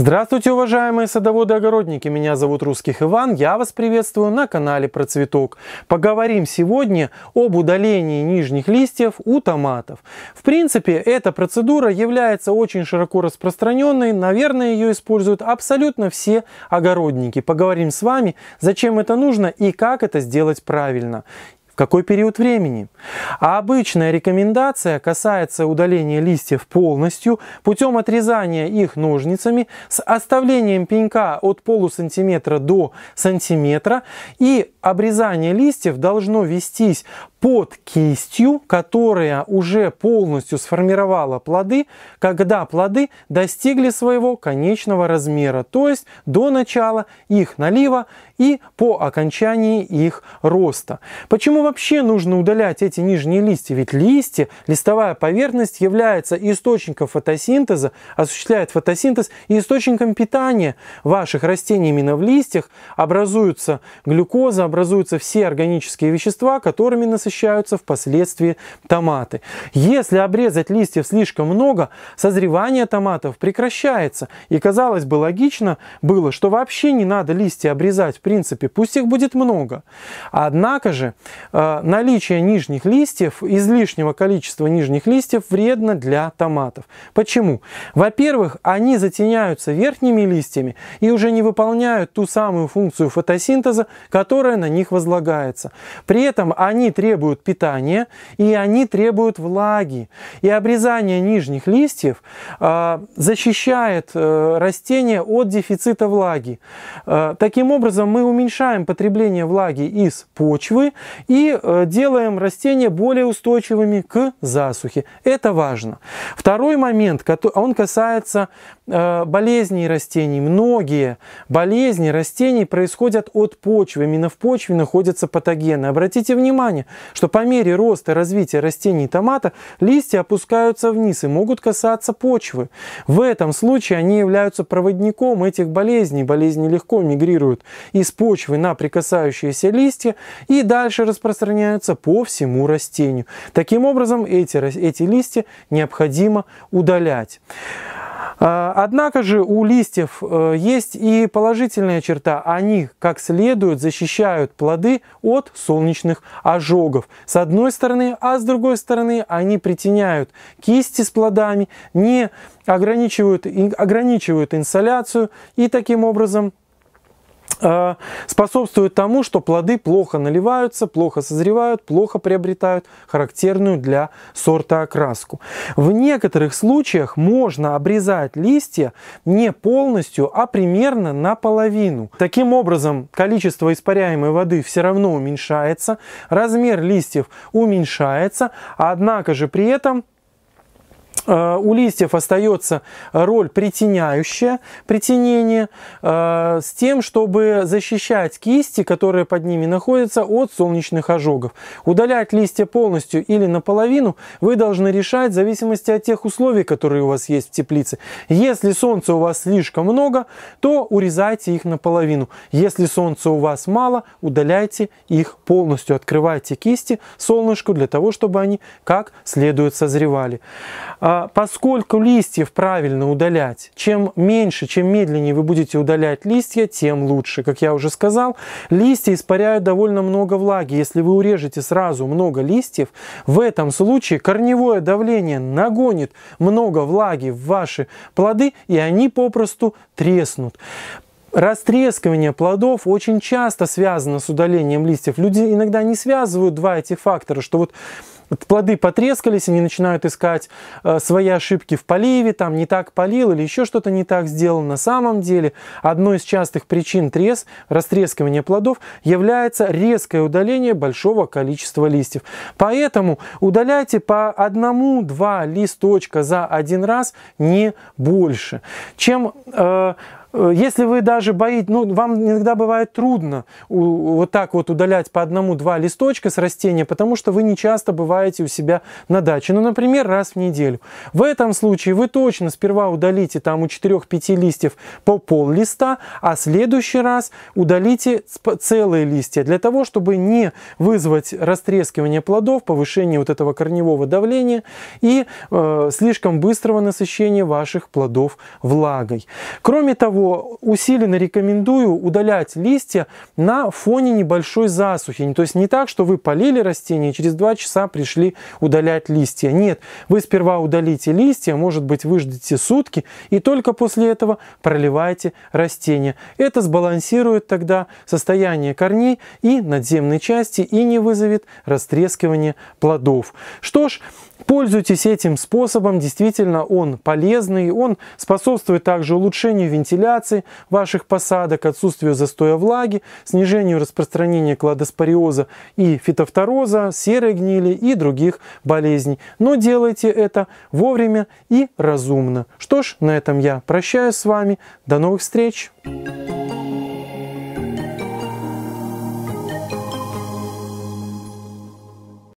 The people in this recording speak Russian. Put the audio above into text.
Здравствуйте, уважаемые садоводы-огородники! Меня зовут Русских Иван, я вас приветствую на канале Про Цветок. Поговорим сегодня об удалении нижних листьев у томатов. В принципе, эта процедура является очень широко распространенной, наверное, ее используют абсолютно все огородники. Поговорим с вами, зачем это нужно и как это сделать правильно какой период времени. А обычная рекомендация касается удаления листьев полностью путем отрезания их ножницами с оставлением пенька от полусантиметра до сантиметра и обрезание листьев должно вестись под кистью, которая уже полностью сформировала плоды, когда плоды достигли своего конечного размера, то есть до начала их налива и по окончании их роста. Почему вообще нужно удалять эти нижние листья? Ведь листья, листовая поверхность является источником фотосинтеза, осуществляет фотосинтез и источником питания ваших растений именно в листьях. Образуется глюкоза, образуются все органические вещества, которыми насыщаются насыщаются впоследствии томаты. Если обрезать листьев слишком много, созревание томатов прекращается. И казалось бы логично было, что вообще не надо листья обрезать в принципе, пусть их будет много. Однако же э, наличие нижних листьев, излишнего количества нижних листьев вредно для томатов. Почему? Во-первых, они затеняются верхними листьями и уже не выполняют ту самую функцию фотосинтеза, которая на них возлагается. При этом они требуют требуют питания, и они требуют влаги. И обрезание нижних листьев а, защищает э, растение от дефицита влаги. Э, таким образом, мы уменьшаем потребление влаги из почвы и э, делаем растения более устойчивыми к засухе. Это важно. Второй момент, он касается болезней растений. Многие болезни растений происходят от почвы. Именно в почве находятся патогены. Обратите внимание, что по мере роста и развития растений томата листья опускаются вниз и могут касаться почвы. В этом случае они являются проводником этих болезней. Болезни легко мигрируют из почвы на прикасающиеся листья и дальше распространяются по всему растению. Таким образом, эти, эти листья необходимо удалять. А, однако же у листьев э, есть и положительная черта. Они как следует защищают плоды от солнечных ожогов. С одной стороны, а с другой стороны они притеняют кисти с плодами, не ограничивают, ограничивают инсоляцию и таким образом а, способствует тому, что плоды плохо наливаются, плохо созревают, плохо приобретают характерную для сорта окраску. В некоторых случаях можно обрезать листья не полностью, а примерно наполовину. Таким образом, количество испаряемой воды все равно уменьшается, размер листьев уменьшается, однако же при этом Э, у листьев остается роль притеняющая, притенение, э, с тем, чтобы защищать кисти, которые под ними находятся, от солнечных ожогов. Удалять листья полностью или наполовину вы должны решать в зависимости от тех условий, которые у вас есть в теплице. Если солнца у вас слишком много, то урезайте их наполовину. Если солнца у вас мало, удаляйте их полностью, открывайте кисти солнышку для того, чтобы они как следует созревали. Э, а поскольку листьев правильно удалять, чем меньше, чем медленнее вы будете удалять листья, тем лучше. Как я уже сказал, листья испаряют довольно много влаги. Если вы урежете сразу много листьев, в этом случае корневое давление нагонит много влаги в ваши плоды, и они попросту треснут. Растрескивание плодов очень часто связано с удалением листьев. Люди иногда не связывают два этих фактора, что вот плоды потрескались, они начинают искать э, свои ошибки в поливе, там не так полил или еще что-то не так сделал. На самом деле, одной из частых причин трес, растрескивания плодов, является резкое удаление большого количества листьев. Поэтому удаляйте по одному-два листочка за один раз, не больше. Чем э, Э, если вы даже боитесь, ну, вам иногда бывает трудно вот так вот удалять по одному-два листочка с растения, потому что вы не часто бываете у себя на даче, ну, например, раз в неделю. В этом случае вы точно сперва удалите там у 4-5 листьев по пол листа, а следующий раз удалите целые листья для того, чтобы не вызвать растрескивание плодов, повышение вот этого корневого давления и э, слишком быстрого насыщения ваших плодов влагой. Кроме того, его усиленно рекомендую удалять листья на фоне небольшой засухи. То есть не так, что вы полили растение и через 2 часа пришли удалять листья. Нет, вы сперва удалите листья, может быть выждите сутки и только после этого проливайте растение. Это сбалансирует тогда состояние корней и надземной части и не вызовет растрескивания плодов. Что ж, Пользуйтесь этим способом, действительно он полезный, он способствует также улучшению вентиляции ваших посадок, отсутствию застоя влаги, снижению распространения кладоспориоза и фитофтороза, серой гнили и других болезней. Но делайте это вовремя и разумно. Что ж, на этом я прощаюсь с вами. До новых встреч!